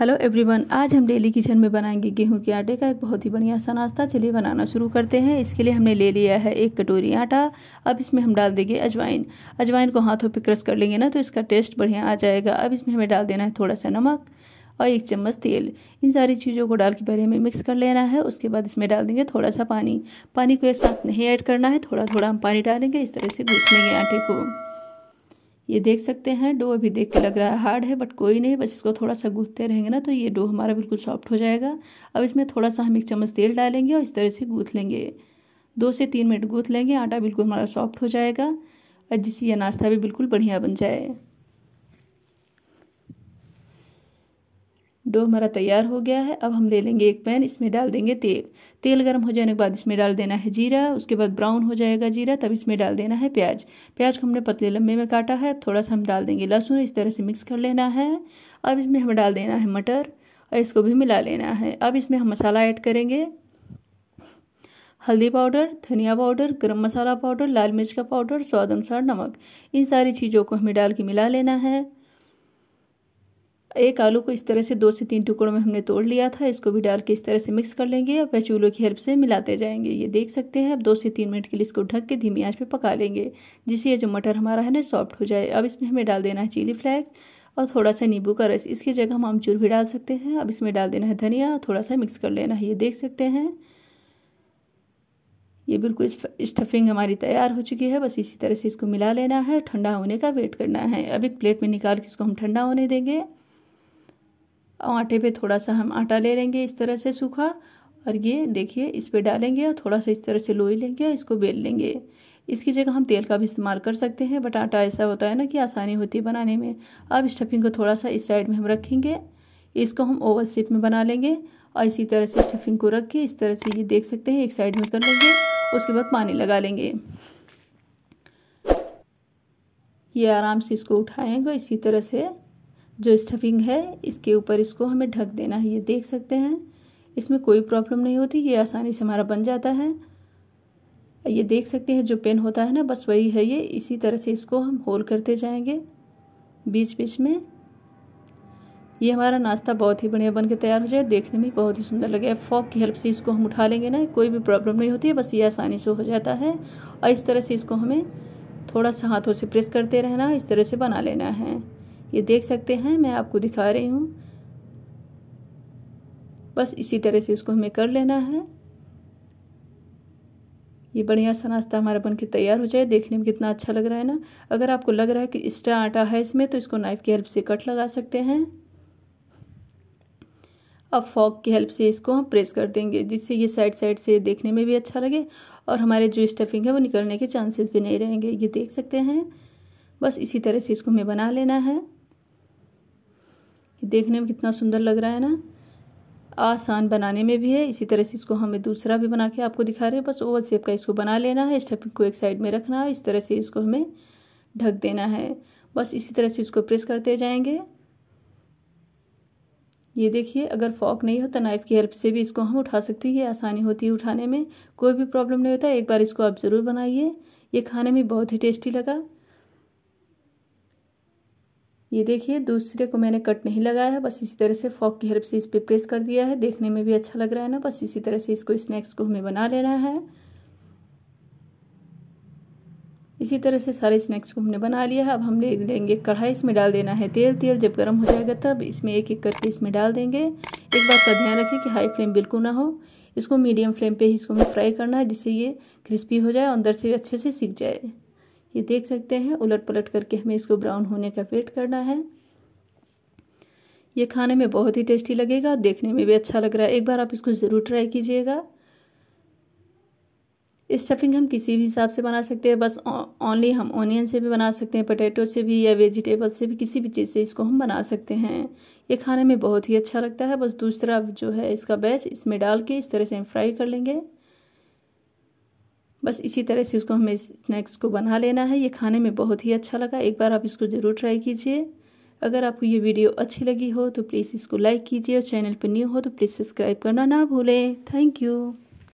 hello everyone आज हम daily kitchen में बनाएंगे गेहूं के आटे का एक बहुत ही बढ़िया सा नाश्ता चलिए बनाना शुरू करते हैं इसके लिए हमने ले लिया है एक कटोरी आटा अब इसमें हम डाल देंगे अजवाइन अजवाइन को हाथों पे क्रश कर लेंगे ना तो इसका टेस्ट बढ़िया आ जाएगा अब इसमें हमें डाल देना है थोड़ा सा नमक और एक चम्मच तेल इन सारी चीज़ों को डाल के पहले हमें मिक्स कर लेना है उसके बाद इसमें डाल देंगे थोड़ा सा पानी पानी को एक साथ नहीं ऐड करना है थोड़ा थोड़ा हम पानी डालेंगे इस तरह से गूथ लेंगे आटे को ये देख सकते हैं डो अभी देख के लग रहा है हार्ड है बट कोई नहीं बस इसको थोड़ा सा गूंथते रहेंगे ना तो ये डो हमारा बिल्कुल सॉफ्ट हो जाएगा अब इसमें थोड़ा सा हम एक चम्मच तेल डालेंगे और इस तरह से गूँथ लेंगे दो से तीन मिनट गूंथ लेंगे आटा बिल्कुल हमारा सॉफ्ट हो जाएगा और जिससे यह नाश्ता भी बिल्कुल बढ़िया बन जाए डो हमारा तैयार हो गया है अब हम ले लेंगे एक पैन इसमें डाल देंगे तेल तेल गर्म हो जाने के बाद इसमें डाल देना है जीरा उसके बाद ब्राउन हो जाएगा जीरा तब इसमें डाल देना है प्याज प्याज को हमने पतले लम्बे में काटा है अब थोड़ा सा हम डाल देंगे लहसुन इस तरह से मिक्स कर लेना है अब इसमें हमें डाल देना है मटर और इसको भी मिला लेना है अब इसमें हम मसाला ऐड करेंगे हल्दी पाउडर धनिया पाउडर गरम मसाला पाउडर लाल मिर्च का पाउडर स्वाद अनुसार नमक इन सारी चीज़ों को हमें डाल के मिला लेना है एक आलू को इस तरह से दो से तीन टुकड़ों में हमने तोड़ लिया था इसको भी डाल के इस तरह से मिक्स कर लेंगे और चूल्हों की हेल्प से मिलाते जाएंगे ये देख सकते हैं अब दो से तीन मिनट के लिए इसको ढक के धीमी आंच पे पका लेंगे जिससे ये जो मटर हमारा है ना सॉफ्ट हो जाए अब इसमें हमें डाल देना है चिली फ्लैक्स और थोड़ा सा नींबू का रस इसकी जगह हम आमचूर भी डाल सकते हैं अब इसमें डाल देना है धनिया और थोड़ा सा मिक्स कर लेना है ये देख सकते हैं ये बिल्कुल स्टफिंग हमारी तैयार हो चुकी है बस इसी तरह से इसको मिला लेना है ठंडा होने का वेट करना है अब एक प्लेट में निकाल के इसको हम ठंडा होने देंगे आटे पे थोड़ा सा हम आटा ले लेंगे इस तरह से सूखा और ये देखिए इस पे डालेंगे और थोड़ा सा इस तरह से लोई लेंगे और इसको बेल लेंगे इसकी जगह हम तेल का भी इस्तेमाल कर सकते हैं बट आटा ऐसा होता है ना कि आसानी होती है बनाने में अब स्टफिंग को थोड़ा सा इस साइड में हम रखेंगे इसको हम ओवल शेप में बना लेंगे और इसी तरह से स्टफिंग को रख के इस तरह से ये देख सकते हैं एक साइड में कर लेंगे उसके बाद पानी लगा लेंगे ये आराम से इसको उठाएंगे इसी तरह से जो स्टफिंग है इसके ऊपर इसको हमें ढक देना है ये देख सकते हैं इसमें कोई प्रॉब्लम नहीं होती ये आसानी से हमारा बन जाता है ये देख सकते हैं जो पेन होता है ना बस वही है ये इसी तरह से इसको हम होल करते जाएंगे बीच बीच में ये हमारा नाश्ता बहुत ही बढ़िया बन के तैयार हो जाए देखने में बहुत ही सुंदर लगे फॉक की हेल्प से इसको हम उठा लेंगे ना कोई भी प्रॉब्लम नहीं होती है बस ये आसानी से हो जाता है और इस तरह से इसको हमें थोड़ा सा हाथों से प्रेस करते रहना इस तरह से बना लेना है ये देख सकते हैं मैं आपको दिखा रही हूँ बस इसी तरह से इसको हमें कर लेना है ये बढ़िया सा नाश्ता हमारा बन के तैयार हो जाए देखने में कितना अच्छा लग रहा है ना अगर आपको लग रहा है कि एक्स्ट्रा आटा है इसमें तो इसको नाइफ़ की हेल्प से कट लगा सकते हैं अब फॉक की हेल्प से इसको हम प्रेस कर देंगे जिससे ये साइड साइड से देखने में भी अच्छा लगे और हमारे जो स्टफिंग है वो निकलने के चांसेस भी नहीं रहेंगे ये देख सकते हैं बस इसी तरह से इसको हमें बना लेना है देखने में कितना सुंदर लग रहा है ना आसान बनाने में भी है इसी तरह से इसको हमें दूसरा भी बना के आपको दिखा रहे हैं बस ओवल सेप का इसको बना लेना है स्टफिंग को एक साइड में रखना है इस तरह से इसको हमें ढक देना है बस इसी तरह से इसको प्रेस करते जाएंगे ये देखिए अगर फॉक नहीं हो तो नाइफ़ की हेल्प से भी इसको हम उठा सकते हैं ये आसानी होती है उठाने में कोई भी प्रॉब्लम नहीं होता एक बार इसको आप ज़रूर बनाइए ये खाने में बहुत ही टेस्टी लगा ये देखिए दूसरे को मैंने कट नहीं लगाया है बस इसी तरह से फॉक की हेल्प से इस पर प्रेस कर दिया है देखने में भी अच्छा लग रहा है ना बस इसी तरह से इसको स्नैक्स को हमें बना लेना है इसी तरह से सारे स्नैक्स को हमने बना लिया है अब हम ले लेंगे कढ़ाई इसमें डाल देना है तेल तेल जब गर्म हो जाएगा तब इसमें एक एक करके इसमें डाल देंगे एक बात का ध्यान रखें कि हाई फ्लेम बिल्कुल ना हो इसको मीडियम फ्लेम पे ही इसको हमें फ्राई करना है जिससे ये क्रिस्पी हो जाए अंदर से अच्छे से सीख जाए ये देख सकते हैं उलट पलट करके हमें इसको ब्राउन होने का वेट करना है ये खाने में बहुत ही टेस्टी लगेगा और देखने में भी अच्छा लग रहा है एक बार आप इसको ज़रूर ट्राई कीजिएगा स्टफिंग हम किसी भी हिसाब से बना सकते हैं बस ओनली हम ऑनियन से भी बना सकते हैं पटेटो से भी या वेजिटेबल से भी किसी भी चीज़ से इसको हम बना सकते हैं ये खाने में बहुत ही अच्छा लगता है बस दूसरा जो है इसका बैच इसमें डाल के इस तरह से हम फ्राई कर लेंगे बस इसी तरह से उसको हमें स्नैक्स को बना लेना है ये खाने में बहुत ही अच्छा लगा एक बार आप इसको ज़रूर ट्राई कीजिए अगर आपको ये वीडियो अच्छी लगी हो तो प्लीज़ इसको लाइक कीजिए और चैनल पर न्यू हो तो प्लीज़ सब्सक्राइब करना ना भूलें थैंक यू